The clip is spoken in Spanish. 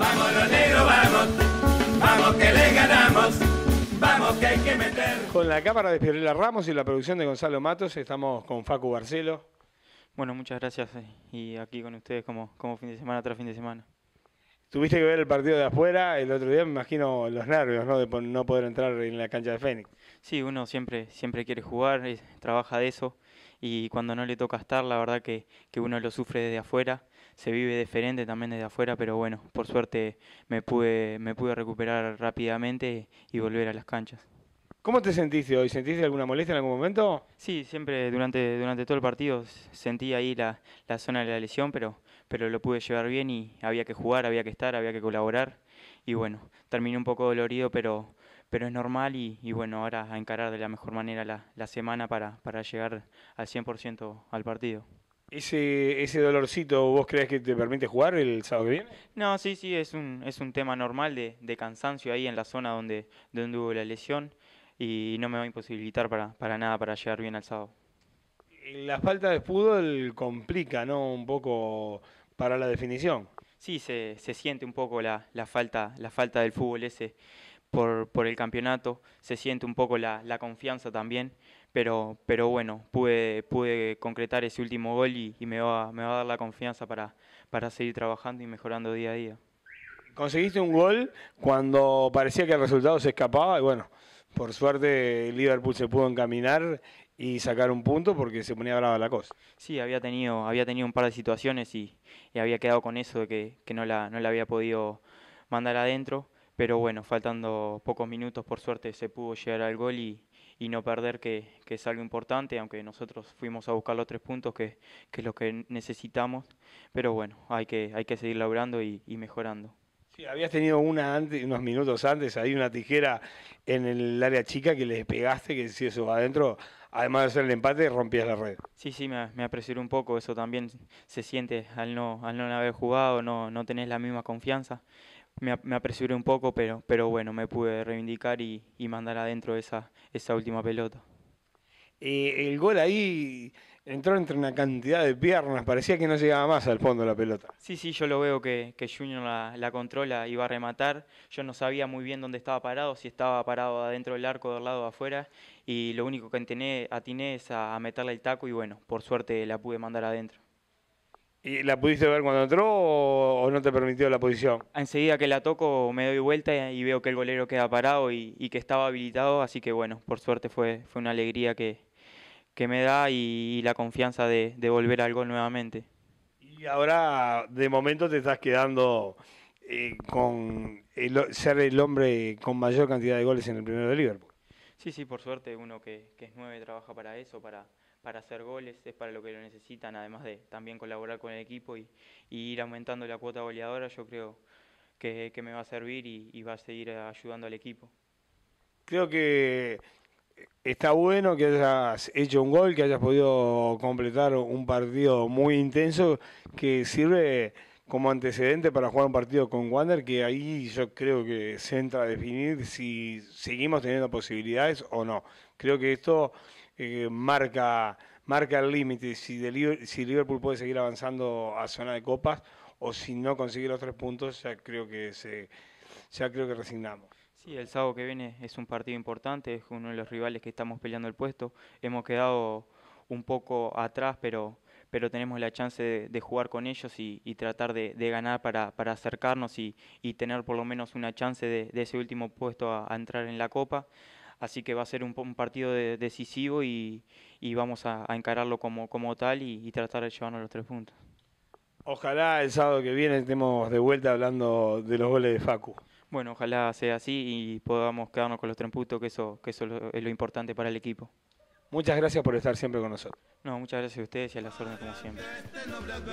Vamos los negros, vamos. Vamos que le ganamos. Vamos que hay que meter. Con la cámara de Fiorella Ramos y la producción de Gonzalo Matos estamos con Facu Barcelo. Bueno, muchas gracias eh, y aquí con ustedes como, como fin de semana tras fin de semana. Tuviste que ver el partido de afuera el otro día, me imagino los nervios, ¿no? De no poder entrar en la cancha de Fénix. Sí, uno siempre, siempre quiere jugar, trabaja de eso y cuando no le toca estar, la verdad que, que uno lo sufre desde afuera se vive diferente también desde afuera, pero bueno, por suerte me pude, me pude recuperar rápidamente y volver a las canchas. ¿Cómo te sentiste hoy? ¿Sentiste alguna molestia en algún momento? Sí, siempre durante, durante todo el partido sentí ahí la, la zona de la lesión, pero, pero lo pude llevar bien y había que jugar, había que estar, había que colaborar. Y bueno, terminé un poco dolorido, pero, pero es normal y, bueno, ahora a encarar de la mejor manera la, la semana para, para llegar al 100% al partido. ¿Ese, dolorcito vos crees que te permite jugar el sábado que viene? No, sí, sí, es un, es un tema normal de, cansancio ahí en la zona donde, donde hubo la lesión y no me va a imposibilitar para, nada para llegar bien al sábado. La falta de fútbol complica, ¿no? Un poco para la definición. Sí, se, siente un poco la, falta, la falta del fútbol ese por, por el campeonato, se siente un poco la, la confianza también, pero, pero bueno, pude, pude concretar ese último gol y, me, va, me va a dar la confianza para, para seguir trabajando y mejorando día a día. Conseguiste un gol cuando parecía que el resultado se escapaba y bueno, por suerte Liverpool se pudo encaminar y sacar un punto porque se ponía brava la cosa. Sí, había tenido, había tenido un par de situaciones y, y había quedado con eso de que, que no, la, no la había podido mandar adentro pero bueno, faltando pocos minutos, por suerte se pudo llegar al gol y, y no perder, que, que, es algo importante, aunque nosotros fuimos a buscar los tres puntos, que, que es lo que necesitamos, pero bueno, hay que, hay que seguir laburando y, y mejorando. Sí, habías tenido una antes, unos minutos antes, ahí una tijera en el área chica que les pegaste, que si eso va adentro, además de hacer el empate, rompías la red. Sí, sí, me, me un poco, eso también se siente al no, al no haber jugado, no, no tenés la misma confianza me, me, apresuré un poco, pero, pero bueno, me pude reivindicar y, mandar adentro esa, esa última pelota. el gol ahí entró entre una cantidad de piernas, parecía que no llegaba más al fondo la pelota. Sí, sí, yo lo veo que, Junior la, controla, iba a rematar. Yo no sabía muy bien dónde estaba parado, si estaba parado adentro del arco, del lado de afuera, y lo único que atiné, es a meterle el taco y bueno, por suerte la pude mandar adentro. ¿Y la pudiste ver cuando entró o, no te permitió la posición? Enseguida que la toco me doy vuelta y veo que el golero queda parado y, que estaba habilitado, así que bueno, por suerte fue, fue una alegría que, me da y, la confianza de, volver al gol nuevamente. Y ahora de momento te estás quedando eh, con ser el hombre con mayor cantidad de goles en el primero de Liverpool. Sí, sí, por suerte uno que, que es nueve trabaja para eso, para para hacer goles, es para lo que lo necesitan, además de también colaborar con el equipo y, ir aumentando la cuota goleadora, yo creo que, me va a servir y, y, va a seguir ayudando al equipo. Creo que está bueno que hayas hecho un gol, que hayas podido completar un partido muy intenso que sirve como antecedente para jugar un partido con Wander, que ahí yo creo que se entra a definir si seguimos teniendo posibilidades o no. Creo que esto eh, marca, marca el límite, si, Liverpool puede seguir avanzando a zona de copas o si no consigue los tres puntos, ya creo que, se, ya creo que resignamos. Sí, el sábado que viene es un partido importante, es uno de los rivales que estamos peleando el puesto. Hemos quedado un poco atrás, pero, pero tenemos la chance de, jugar con ellos y, tratar de, ganar para, acercarnos y, tener por lo menos una chance de, ese último puesto a entrar en la Copa así que va a ser un, partido decisivo y, vamos a, encararlo como, tal y, tratar de llevarnos los tres puntos. Ojalá el sábado que viene estemos de vuelta hablando de los goles de Facu. Bueno, ojalá sea así y podamos quedarnos con los tres puntos, que eso, es lo importante para el equipo. Muchas gracias por estar siempre con nosotros. No, muchas gracias a ustedes y a las órdenes como siempre.